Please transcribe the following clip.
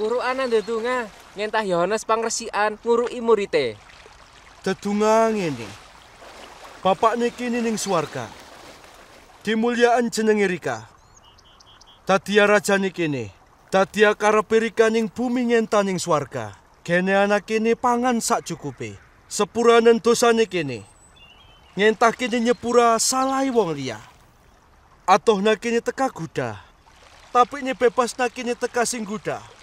Uruan dedunga ngentah Yohanes Pangresian, nguruki murite. Dedunga ngene. Bapak niki ning swarga. Dimulyaan jenenge Rika. Dadia raja niki ne. Dadia karepe ning bumi ngentah ning swarga. Kene anak ini pangan sak cukupe. dosa dosane kene. Ngentah kini nyepura salai wong liya. nak nakini teka guda. Tapi ini bebas nakini teka sing guda.